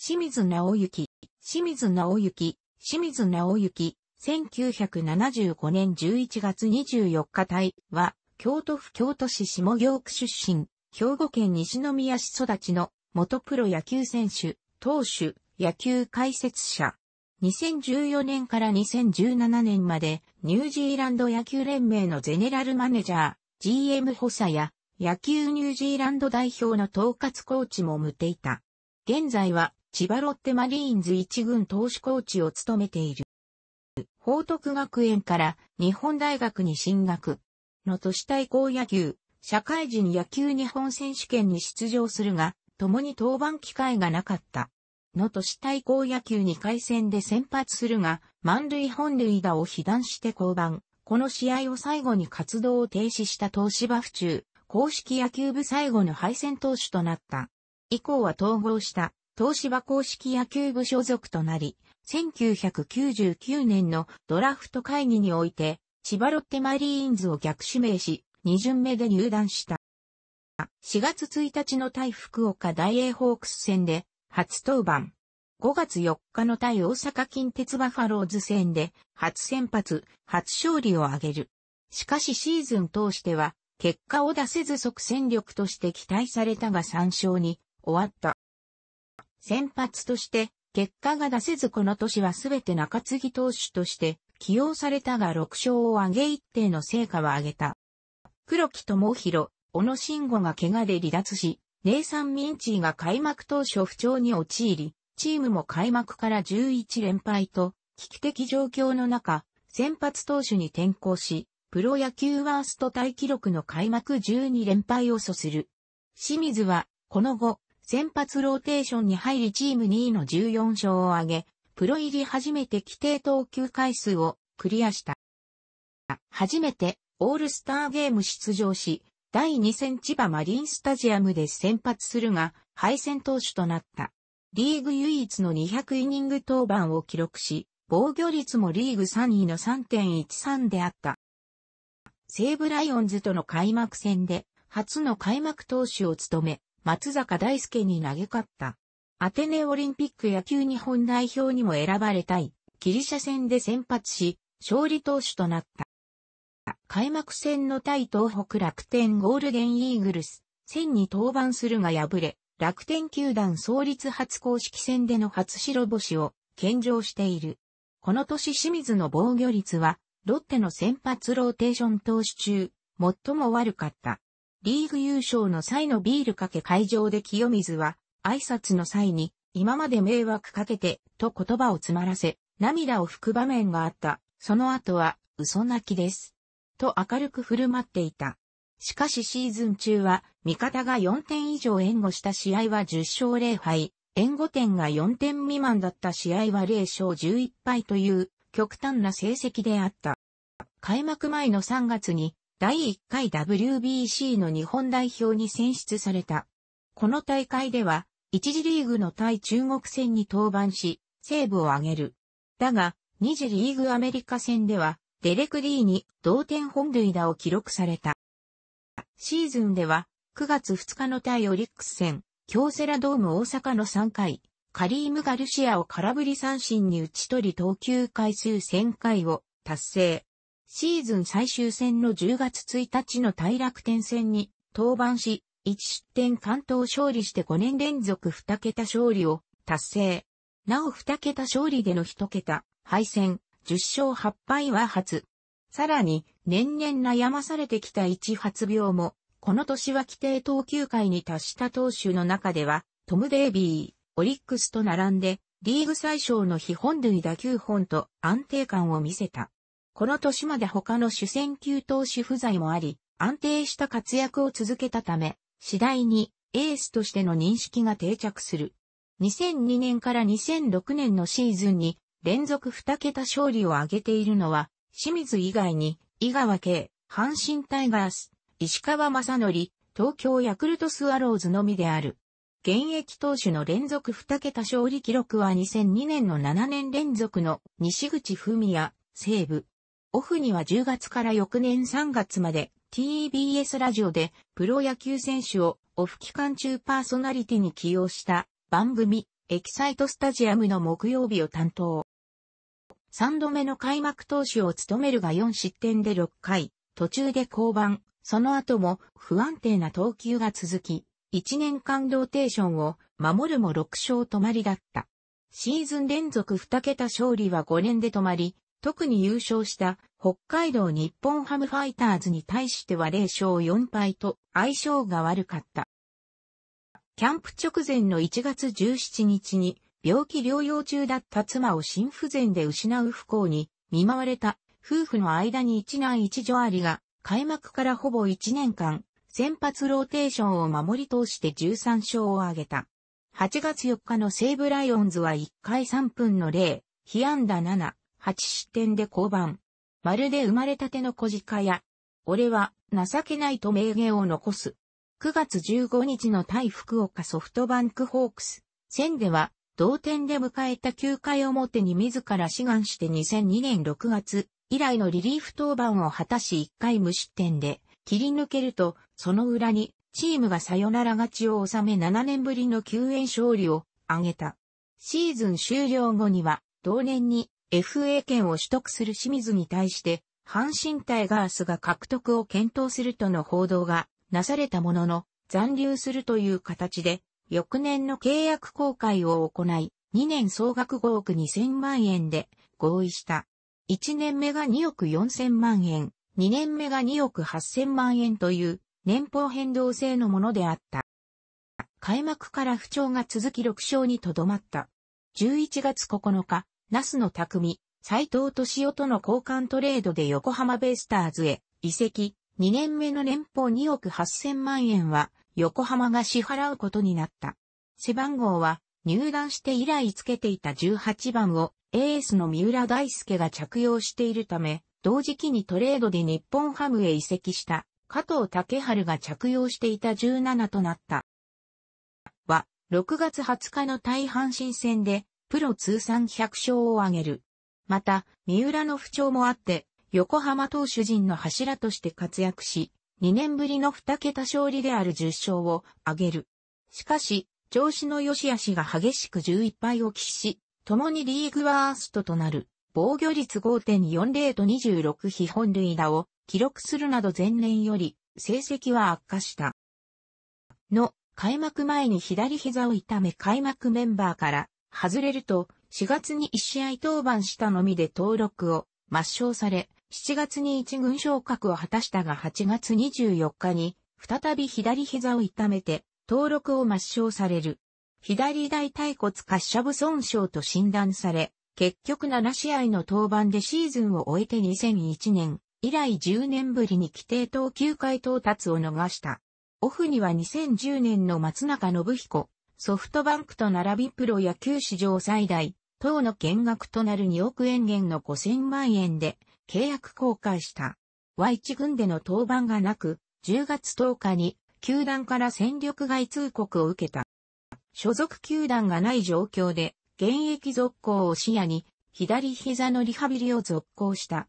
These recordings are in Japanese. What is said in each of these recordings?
清水直行、清水直行、清水直行、1975年11月24日隊は、京都府京都市下京区出身、兵庫県西宮市育ちの元プロ野球選手、投手、野球解説者。2014年から2017年までニュージーランド野球連盟のゼネラルマネージャー、GM 補佐や野球ニュージーランド代表の統括コーチも向ていた。現在は千葉ロッテマリーンズ一軍投手コーチを務めている。報徳学園から日本大学に進学の都市対抗野球、社会人野球日本選手権に出場するが、共に登板機会がなかった。の都市対抗野球2回戦で先発するが、満塁本塁打を被弾して降板。この試合を最後に活動を停止した東芝府中、公式野球部最後の敗戦投手となった。以降は統合した東芝公式野球部所属となり、1999年のドラフト会議において、千葉ロッテマリーンズを逆指名し、2巡目で入団した。4月1日の対福岡大英ホークス戦で初登板。5月4日の対大阪近鉄バファローズ戦で初先発、初勝利を挙げる。しかしシーズン通しては結果を出せず即戦力として期待されたが3勝に終わった。先発として結果が出せずこの年はすべて中継ぎ投手として起用されたが6勝を挙げ一定の成果は上げた。黒木智弘、小野慎吾が怪我で離脱し、ネイサン・ミンチーが開幕当初不調に陥り、チームも開幕から11連敗と危機的状況の中、先発投手に転向し、プロ野球ワースト大記録の開幕12連敗を阻する。清水は、この後、先発ローテーションに入りチーム2位の14勝を挙げ、プロ入り初めて規定投球回数をクリアした。初めてオールスターゲーム出場し、第2戦千葉マリンスタジアムで先発するが、敗戦投手となった。リーグ唯一の200イニング登板を記録し、防御率もリーグ3位の3.13であった。西武ライオンズとの開幕戦で、初の開幕投手を務め、松坂大輔に投げ勝った。アテネオリンピック野球日本代表にも選ばれたい、ギリシャ戦で先発し、勝利投手となった。開幕戦の対東北楽天ゴールデンイーグルス戦に登板するが敗れ、楽天球団創立初公式戦での初白星を献上している。この年清水の防御率は、ロッテの先発ローテーション投手中、最も悪かった。リーグ優勝の際のビールかけ会場で清水は、挨拶の際に、今まで迷惑かけて、と言葉を詰まらせ、涙を拭く場面があった。その後は、嘘泣きです。と明るく振る舞っていた。しかしシーズン中は、味方が4点以上援護した試合は10勝0敗、援護点が4点未満だった試合は0勝11敗という、極端な成績であった。開幕前の3月に、第1回 WBC の日本代表に選出された。この大会では、1次リーグの対中国戦に登板し、セーブを挙げる。だが、2次リーグアメリカ戦では、デレク・リーに同点本塁打を記録された。シーズンでは、9月2日の対オリックス戦、京セラドーム大阪の3回、カリーム・ガルシアを空振り三振に打ち取り投球回数1000回を達成。シーズン最終戦の10月1日の大楽天戦に登板し、1失点関東勝利して5年連続2桁勝利を達成。なお2桁勝利での1桁、敗戦、10勝8敗は初。さらに、年々悩まされてきた1発病も、この年は規定投球回に達した投手の中では、トム・デイビー、オリックスと並んで、リーグ最小の非本塁打9本と安定感を見せた。この年まで他の主戦級投手不在もあり、安定した活躍を続けたため、次第にエースとしての認識が定着する。2002年から2006年のシーズンに連続2桁勝利を挙げているのは、清水以外に、井川慶、阪神タイガース、石川正則、東京ヤクルトスワローズのみである。現役投手の連続2桁勝利記録は2002年の7年連続の西口文也、西部、オフには10月から翌年3月まで TBS ラジオでプロ野球選手をオフ期間中パーソナリティに起用した番組エキサイトスタジアムの木曜日を担当。3度目の開幕投手を務めるが4失点で6回、途中で降板、その後も不安定な投球が続き、1年間ローテーションを守るも6勝止まりだった。シーズン連続2桁勝利は5年で止まり、特に優勝した北海道日本ハムファイターズに対しては0勝4敗と相性が悪かった。キャンプ直前の1月17日に病気療養中だった妻を心不全で失う不幸に見舞われた夫婦の間に一男一女ありが開幕からほぼ1年間先発ローテーションを守り通して13勝を挙げた。8月4日の西武ライオンズは1回3分の0、被安打7、8失点で降板。まるで生まれたての小鹿や、俺は情けないと名言を残す。9月15日の対福岡ソフトバンクホークス戦では同点で迎えた9回表に自ら志願して2002年6月以来のリリーフ登板を果たし1回無失点で切り抜けるとその裏にチームがサヨナラ勝ちを収め7年ぶりの救援勝利を挙げた。シーズン終了後には同年に FA 権を取得する清水に対して、阪神タイガースが獲得を検討するとの報道がなされたものの、残留するという形で、翌年の契約公開を行い、2年総額5億2000万円で合意した。1年目が2億4000万円、2年目が2億8000万円という年俸変動制のものであった。開幕から不調が続き6勝にとどまった。11月9日、那須の匠、斎藤敏夫との交換トレードで横浜ベイスターズへ移籍、2年目の年俸2億8000万円は横浜が支払うことになった。背番号は入団して以来つけていた18番をエースの三浦大輔が着用しているため、同時期にトレードで日本ハムへ移籍した加藤竹春が着用していた17となった。は、6月20日の大阪神戦でプロ通算100勝を挙げる。また、三浦の不調もあって、横浜投手陣の柱として活躍し、2年ぶりの2桁勝利である10勝を挙げる。しかし、調子の良し悪しが激しく11敗を喫し、共にリーグワーストとなる、防御率5.40と26非本塁打を記録するなど前年より成績は悪化した。の、開幕前に左膝を痛め開幕メンバーから外れると、4月に1試合登板したのみで登録を抹消され、7月に1軍昇格を果たしたが8月24日に、再び左膝を痛めて、登録を抹消される。左大腿骨滑車部損傷と診断され、結局7試合の登板でシーズンを終えて2001年以来10年ぶりに規定投球回到達を逃した。オフには2010年の松中信彦、ソフトバンクと並びプロ野球史上最大、等の減額となる2億円減の5000万円で契約公開した。Y1 軍での登板がなく、10月10日に球団から戦力外通告を受けた。所属球団がない状況で、現役続行を視野に、左膝のリハビリを続行した。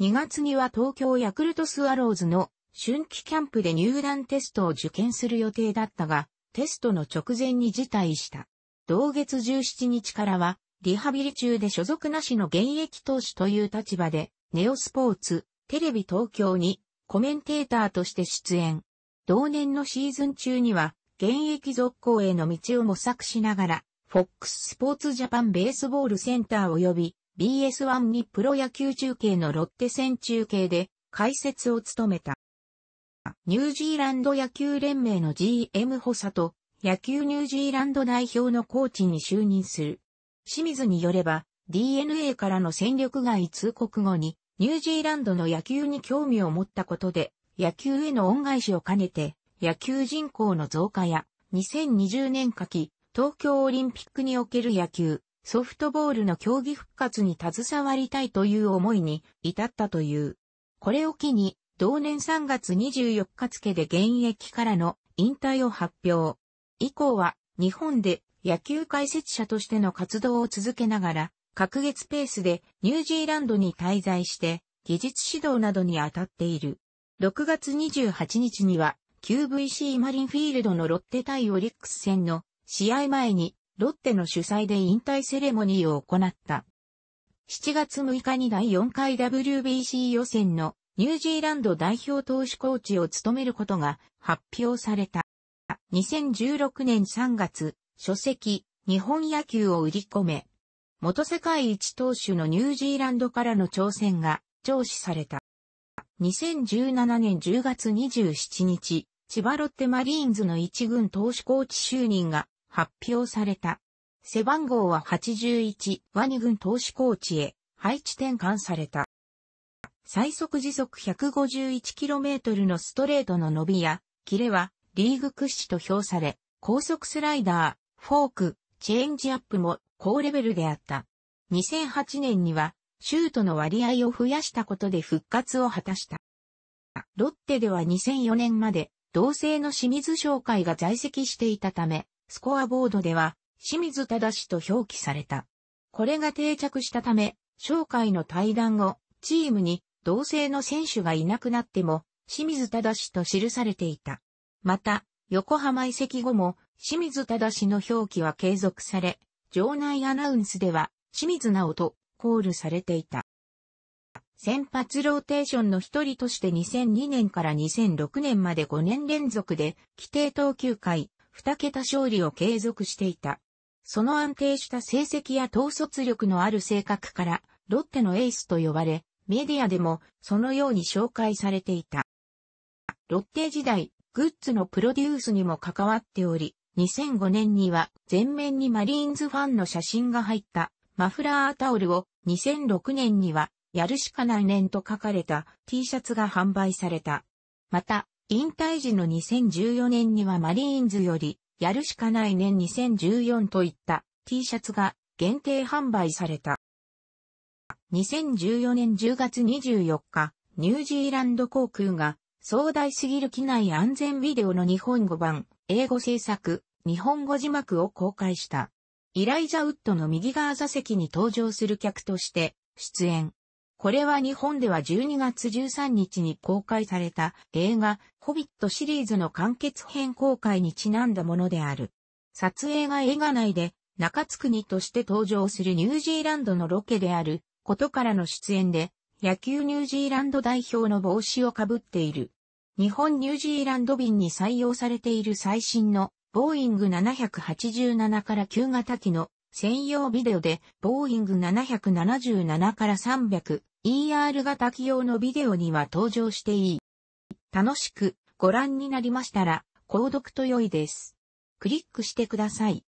2月には東京ヤクルトスワローズの春季キャンプで入団テストを受験する予定だったが、テストの直前に辞退した。同月17日からは、リハビリ中で所属なしの現役投手という立場で、ネオスポーツ、テレビ東京にコメンテーターとして出演。同年のシーズン中には、現役続行への道を模索しながら、FOX スポーツジャパンベースボールセンター及び BS1 にプロ野球中継のロッテ戦中継で解説を務めた。ニュージーランド野球連盟の GM 補佐と野球ニュージーランド代表のコーチに就任する。清水によれば DNA からの戦力外通告後にニュージーランドの野球に興味を持ったことで野球への恩返しを兼ねて野球人口の増加や2020年夏季東京オリンピックにおける野球、ソフトボールの競技復活に携わりたいという思いに至ったという。これを機に同年3月24日付で現役からの引退を発表。以降は日本で野球解説者としての活動を続けながら、隔月ペースでニュージーランドに滞在して、技術指導などに当たっている。6月28日には、QVC マリンフィールドのロッテ対オリックス戦の試合前に、ロッテの主催で引退セレモニーを行った。7月6日に第4回 WBC 予選のニュージーランド代表投手コーチを務めることが発表された。2016年3月、書籍、日本野球を売り込め、元世界一投手のニュージーランドからの挑戦が上司された。2017年10月27日、千葉ロッテマリーンズの一軍投手コーチ就任が発表された。背番号は81ワニ軍投手コーチへ配置転換された。最速時速 151km のストレートの伸びや、キレはリーグ屈指と評され、高速スライダー、フォーク、チェンジアップも高レベルであった。2008年には、シュートの割合を増やしたことで復活を果たした。ロッテでは2004年まで、同性の清水商会が在籍していたため、スコアボードでは、清水正と表記された。これが定着したため、商会の対談後、チームに同性の選手がいなくなっても、清水正と記されていた。また、横浜移籍後も、清水正の表記は継続され、場内アナウンスでは、清水直とコールされていた。先発ローテーションの一人として2002年から2006年まで5年連続で、規定投球回、2桁勝利を継続していた。その安定した成績や統率力のある性格から、ロッテのエースと呼ばれ、メディアでもそのように紹介されていた。ロッテ時代、グッズのプロデュースにも関わっており、2005年には全面にマリーンズファンの写真が入ったマフラータオルを2006年にはやるしかない年と書かれた T シャツが販売された。また、引退時の2014年にはマリーンズよりやるしかない年2014といった T シャツが限定販売された。2014年10月24日、ニュージーランド航空が、壮大すぎる機内安全ビデオの日本語版、英語制作、日本語字幕を公開した。イライザ・ウッドの右側座席に登場する客として、出演。これは日本では12月13日に公開された映画、ホビットシリーズの完結編公開にちなんだものである。撮影が映画内で中津国として登場するニュージーランドのロケであることからの出演で、野球ニュージーランド代表の帽子をかぶっている。日本ニュージーランド便に採用されている最新のボーイング787から旧型機の専用ビデオでボーイング777から 300ER 型機用のビデオには登場していい。楽しくご覧になりましたら購読と良いです。クリックしてください。